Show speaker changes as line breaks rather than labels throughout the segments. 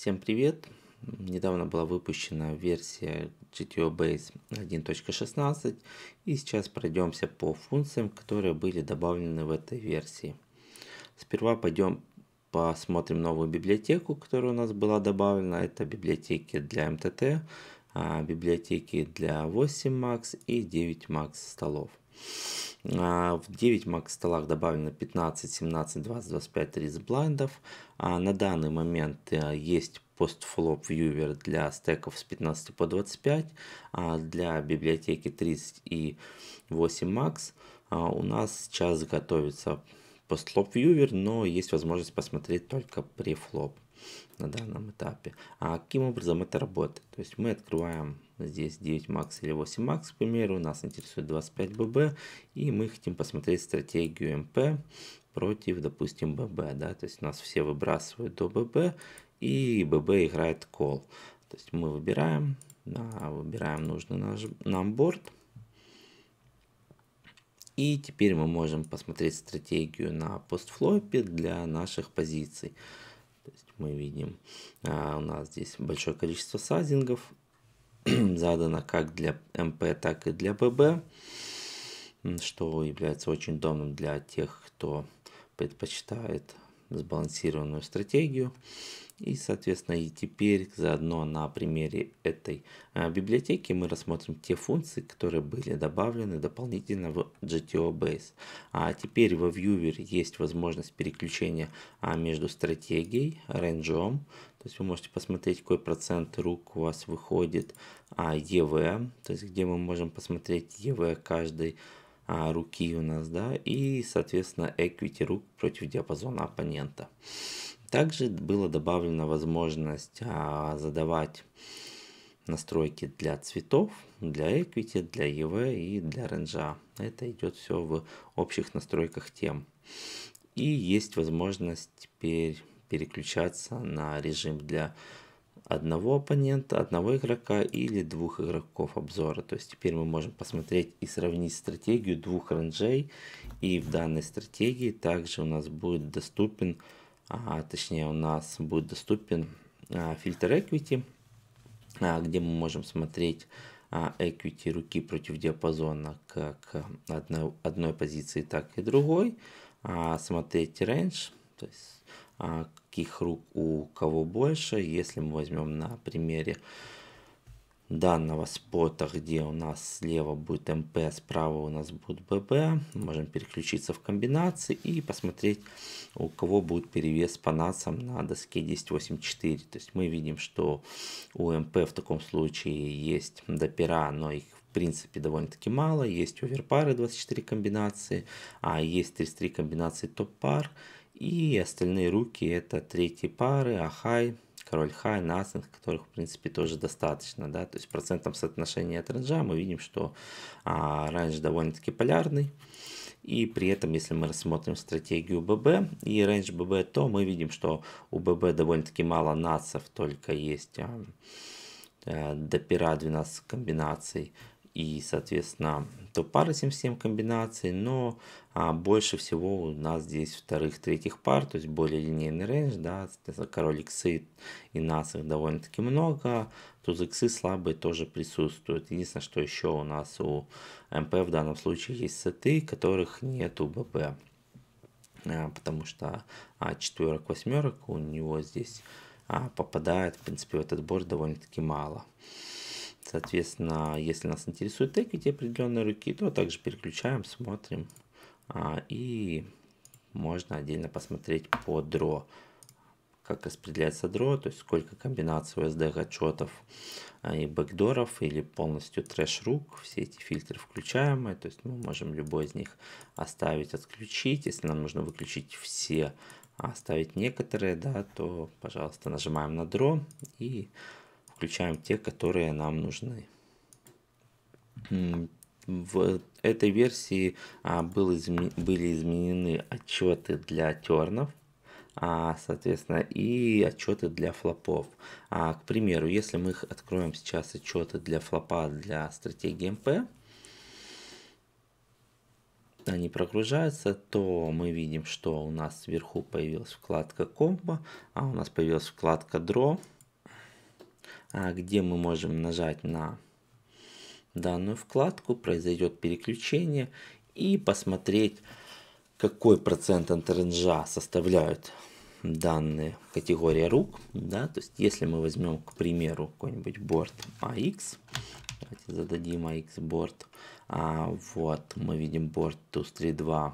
Всем привет! Недавно была выпущена версия GTO Base 1.16 и сейчас пройдемся по функциям, которые были добавлены в этой версии. Сперва пойдем посмотрим новую библиотеку, которая у нас была добавлена. Это библиотеки для МТТ, а, библиотеки для 8 Max и 9 Max столов. А, в 9 макс столах добавлено 15, 17, 20, 25 рис блайндов. На данный момент э, есть постфлоп вьювер для стеков с 15 по 25, а, для библиотеки 30 и 8 макс. У нас сейчас готовится постфлоп вьювер, но есть возможность посмотреть только префлоп на данном этапе. А каким образом это работает? То есть мы открываем здесь 9 макс или 8 макс, к примеру, нас интересует 25 ББ, и мы хотим посмотреть стратегию МП против, допустим, ББ, да, то есть у нас все выбрасывают до ББ, и ББ играет кол. То есть мы выбираем, да, выбираем нужный наш, нам борт, и теперь мы можем посмотреть стратегию на постфлопе для наших позиций. То есть мы видим, а, у нас здесь большое количество сазингов задана как для МП, так и для ПБ, что является очень удобным для тех, кто предпочитает сбалансированную стратегию. И, соответственно, и теперь заодно на примере этой а, библиотеки мы рассмотрим те функции, которые были добавлены дополнительно в GTO Base. А теперь во Viewer есть возможность переключения а, между стратегией, рейнджом, то есть вы можете посмотреть, какой процент рук у вас выходит а, ЕВ, то есть где мы можем посмотреть EV каждой а, руки у нас, да, и, соответственно, equity рук против диапазона оппонента. Также была добавлена возможность а, задавать настройки для цветов, для equity, для EV и для ренжа. Это идет все в общих настройках тем. И есть возможность теперь переключаться на режим для одного оппонента, одного игрока или двух игроков обзора. То есть теперь мы можем посмотреть и сравнить стратегию двух ранжей. И в данной стратегии также у нас будет доступен, а, точнее у нас будет доступен а, фильтр Equity, а, где мы можем смотреть а, Equity руки против диапазона как одной, одной позиции, так и другой. А, смотреть range, то есть а, каких рук у кого больше. Если мы возьмем на примере данного спота, где у нас слева будет МП, а справа у нас будет ББ, можем переключиться в комбинации и посмотреть, у кого будет перевес по нацам на доске 10.8.4. То есть мы видим, что у МП в таком случае есть допера, но их в принципе довольно-таки мало. Есть оверпары 24 комбинации, а есть 33 комбинации топ-пар и остальные руки это третьи пары, ахай, король хай, нацинг, которых, в принципе, тоже достаточно, да, то есть в процентном соотношении от ранжа мы видим, что а, ранж довольно-таки полярный, и при этом, если мы рассмотрим стратегию ББ и рейндж ББ, то мы видим, что у ББ довольно-таки мало нацев, только есть а, до пера 12 комбинаций и, соответственно, то пары 7-7 комбинаций, но а, больше всего у нас здесь вторых-третьих пар, то есть более линейный рейндж, да, король иксы и нас их довольно-таки много, туз иксы слабые тоже присутствуют. Единственное, что еще у нас у МП в данном случае есть сеты, которых нет у ББ, а, потому что а, четверок, восьмерок у него здесь а, попадает, в принципе, в этот борт довольно-таки мало. Соответственно, если нас интересует equity определенные руки, то также переключаем, смотрим. А, и можно отдельно посмотреть по дро, как распределяется дро, то есть сколько комбинаций USD отчетов а, и бэкдоров или полностью трэш рук. Все эти фильтры включаемые, то есть мы можем любой из них оставить, отключить. Если нам нужно выключить все, а, оставить некоторые, да, то, пожалуйста, нажимаем на дро и включаем те, которые нам нужны. В этой версии а, был изме были изменены отчеты для тернов, а, соответственно, и отчеты для флопов. А, к примеру, если мы откроем сейчас отчеты для флопа для стратегии МП, они прогружаются, то мы видим, что у нас сверху появилась вкладка комбо, а у нас появилась вкладка draw. А, где мы можем нажать на данную вкладку, произойдет переключение и посмотреть, какой процент от составляют данные категории рук. Да? То есть, если мы возьмем, к примеру, какой-нибудь борт AX, а давайте зададим AX а борт, а, вот мы видим борт TUS32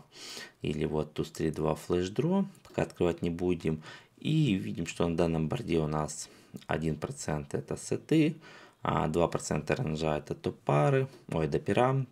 или вот TUS32 FlashDraw, пока открывать не будем, и видим, что на данном борде у нас 1% это сеты, 2% а ранжа это топ-пары, ой, допера,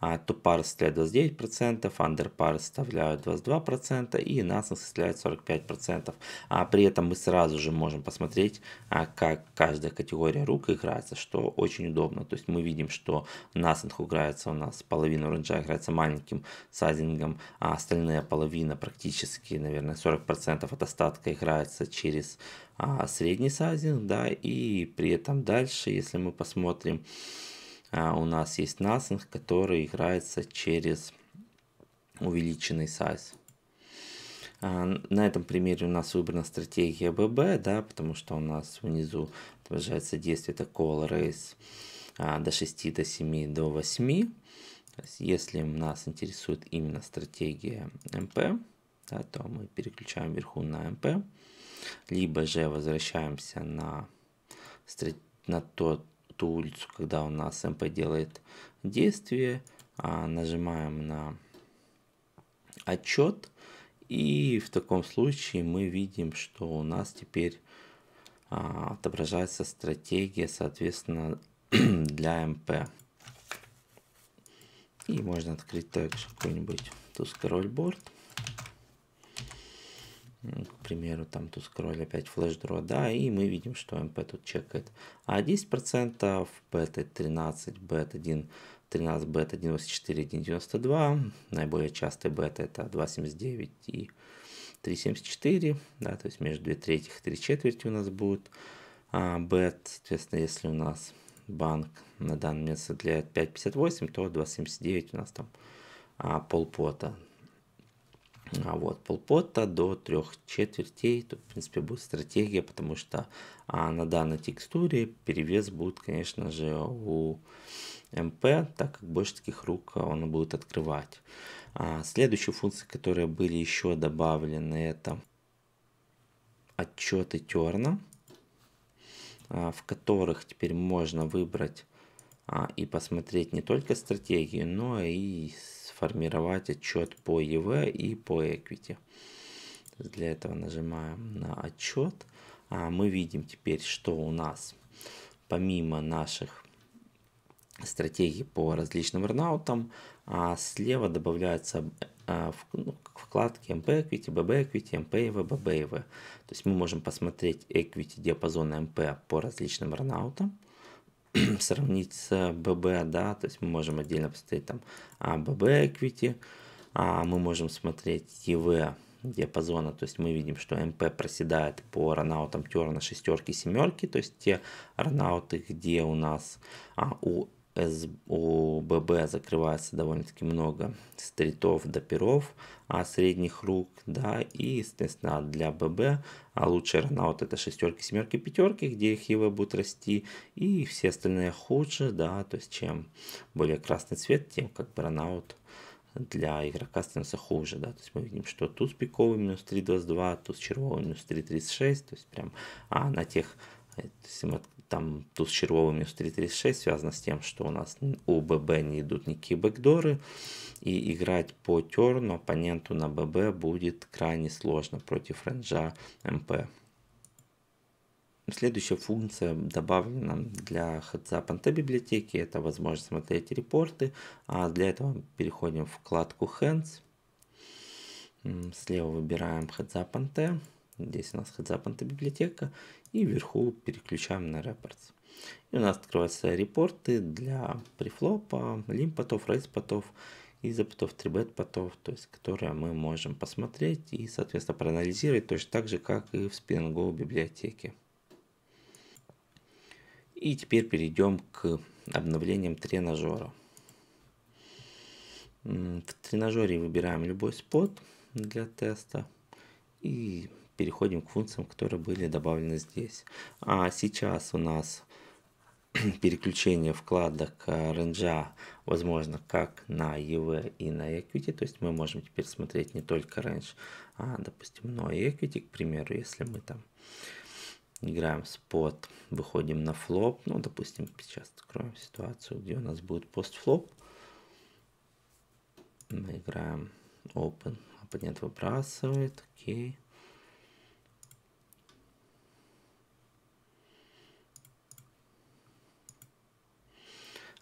а Топар составляет 29%, андерпар составляют 22% и нас составляет 45%. А при этом мы сразу же можем посмотреть, а как каждая категория рук играется, что очень удобно. То есть мы видим, что насинг играется у нас половина оранжа играется маленьким сайдингом, а остальная половина практически, наверное, 40% от остатка играется через а, средний сайдинг, да, и при этом дальше, если мы посмотрим, а, у нас есть насинг, который играется через увеличенный сайз. На этом примере у нас выбрана стратегия ББ, да, потому что у нас внизу отображается действие это рейс а, до 6, до 7, до 8. если нас интересует именно стратегия МП, да, то мы переключаем вверху на МП, либо же возвращаемся на, на тот ту улицу, когда у нас MP делает действие. А, нажимаем на отчет. И в таком случае мы видим, что у нас теперь а, отображается стратегия, соответственно, для МП. И можно открыть также какой-нибудь туз король борт. К примеру, там тут скролль опять флеш-дро, да, и мы видим, что MP тут чекает А 10%, бета 13, бет 1, 13, бет бета 94, 1,92. Наиболее частый бета это 2,79 и 3,74, да, то есть между 2 третьих и 3 четверти у нас будет а, бет, соответственно, если у нас банк на данный момент составляет 5,58, то 2,79 у нас там а, полпота, а вот полпота до трех четвертей, то в принципе будет стратегия, потому что а, на данной текстуре перевес будет, конечно же, у МП, так как больше таких рук он будет открывать. А, следующие функции, которые были еще добавлены, это отчеты терна, а, в которых теперь можно выбрать а, и посмотреть не только стратегию, но и сформировать отчет по EV и по Equity. Для этого нажимаем на отчет. А мы видим теперь, что у нас помимо наших стратегий по различным рнаутам, а слева добавляется а, ну, вкладки MP Equity, BB Equity, MP EV, BB EV. То есть мы можем посмотреть Equity диапазона MP по различным рнаутам. сравнить с ББ, да, то есть мы можем отдельно посмотреть там АББ Equity, а мы можем смотреть ЕВ диапазона, то есть мы видим, что МП проседает по ранаутам терна шестерки, семерки, то есть те ранауты, где у нас а, у с, у ББ закрывается довольно-таки много стритов, доперов, а средних рук, да, и, естественно, для ББ, а лучшая вот это шестерки, семерки, пятерки, где их ЕВ будет расти, и все остальные хуже, да, то есть чем более красный цвет, тем как бы ранаут для игрока становится хуже, да, то есть мы видим, что туз пиковый минус 3, 22, туз червовый минус 3, 36, то есть прям а на тех, то э, есть мы там туз червовый минус 3.36 связано с тем, что у нас у ББ не идут никакие бэкдоры, и играть по терну оппоненту на ББ будет крайне сложно против ренжа МП. Следующая функция добавлена для ходза Панте библиотеки, это возможность смотреть репорты, а для этого переходим в вкладку Hands, слева выбираем ходза Панте, Здесь у нас HeadZap библиотека. И вверху переключаем на Reports. И у нас открываются репорты для префлопа, лимпотов, рейспотов и запотов 3 потов, то есть которые мы можем посмотреть и, соответственно, проанализировать точно так же, как и в SpinGo библиотеке. И теперь перейдем к обновлениям тренажера. В тренажере выбираем любой спот для теста и переходим к функциям, которые были добавлены здесь. А сейчас у нас переключение вкладок ренджа возможно как на EV и на Equity, то есть мы можем теперь смотреть не только range, а, допустим, но и Equity, к примеру, если мы там играем спот, выходим на флоп, ну, допустим, сейчас откроем ситуацию, где у нас будет постфлоп, мы играем open, оппонент выбрасывает, окей. Okay.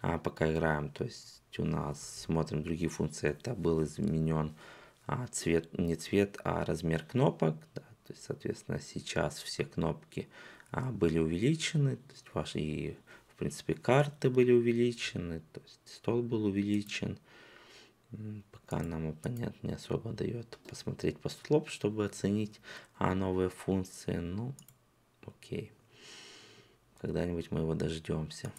а, пока играем. То есть у нас смотрим другие функции. Это был изменен а, цвет, не цвет, а размер кнопок. Да, то есть, соответственно, сейчас все кнопки а, были увеличены. То есть ваши и в принципе карты были увеличены. То есть стол был увеличен. Пока нам оппонент не особо дает посмотреть по слоп, чтобы оценить а, новые функции. Ну, окей. Когда-нибудь мы его дождемся.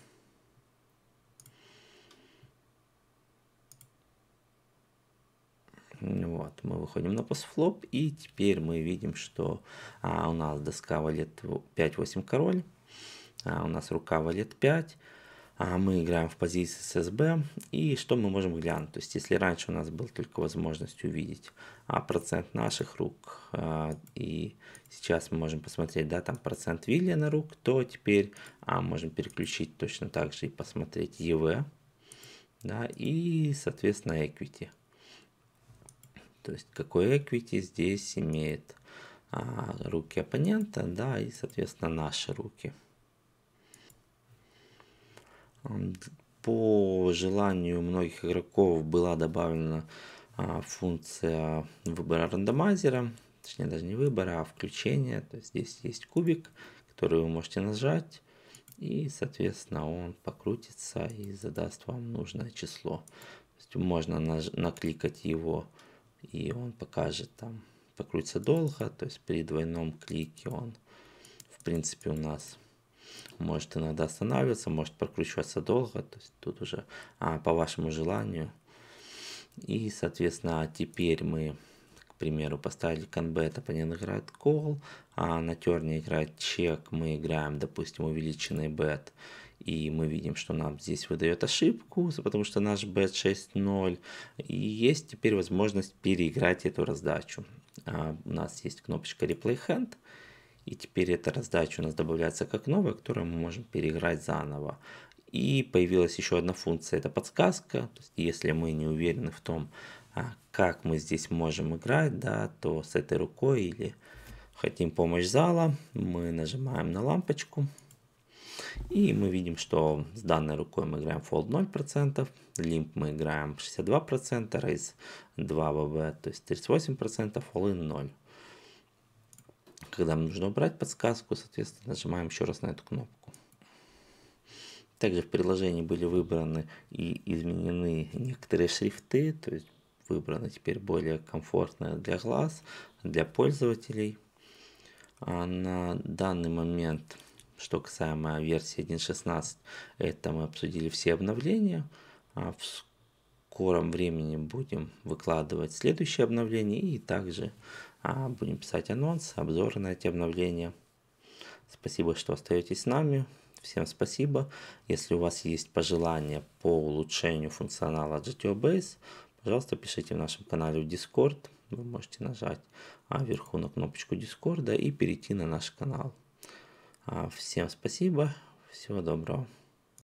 Вот, мы выходим на постфлоп, и теперь мы видим, что а, у нас доска валет 5-8 король, а, у нас рука валет 5, а мы играем в позиции ССБ, и что мы можем глянуть? То есть, если раньше у нас была только возможность увидеть а, процент наших рук, а, и сейчас мы можем посмотреть, да, там процент Вилли на рук, то теперь а, можем переключить точно так же и посмотреть ЕВ, да, и, соответственно, Equity то есть какой equity здесь имеет а, руки оппонента, да, и, соответственно, наши руки. По желанию многих игроков была добавлена а, функция выбора рандомайзера, точнее даже не выбора, а включения, то есть здесь есть кубик, который вы можете нажать, и, соответственно, он покрутится и задаст вам нужное число. То есть можно накликать его и он покажет там, покрутится долго, то есть при двойном клике он, в принципе, у нас может иногда останавливаться, может прокручиваться долго, то есть тут уже а, по вашему желанию. И, соответственно, а теперь мы, к примеру, поставили конбет, оппонент играет кол, а на терне играет чек, мы играем, допустим, увеличенный бет, и мы видим, что нам здесь выдает ошибку, потому что наш B6.0, и есть теперь возможность переиграть эту раздачу. А у нас есть кнопочка Replay Hand, и теперь эта раздача у нас добавляется как новая, которую мы можем переиграть заново. И появилась еще одна функция, это подсказка. То есть, если мы не уверены в том, а, как мы здесь можем играть, да, то с этой рукой или хотим помощь зала, мы нажимаем на лампочку, и мы видим, что с данной рукой мы играем фолд 0%, лимп мы играем 62%, рейс 2 ВВ, то есть 38%, all-in 0. Когда нам нужно убрать подсказку, соответственно, нажимаем еще раз на эту кнопку. Также в приложении были выбраны и изменены некоторые шрифты, то есть выбраны теперь более комфортные для глаз, для пользователей. А на данный момент что касаемо версии 1.16, это мы обсудили все обновления. А в скором времени будем выкладывать следующие обновления и также а, будем писать анонсы, обзоры на эти обновления. Спасибо, что остаетесь с нами. Всем спасибо. Если у вас есть пожелания по улучшению функционала GTO Base, пожалуйста, пишите в нашем канале в Discord. Вы можете нажать а, вверху на кнопочку Discord и перейти на наш канал. А, всем спасибо, всего доброго.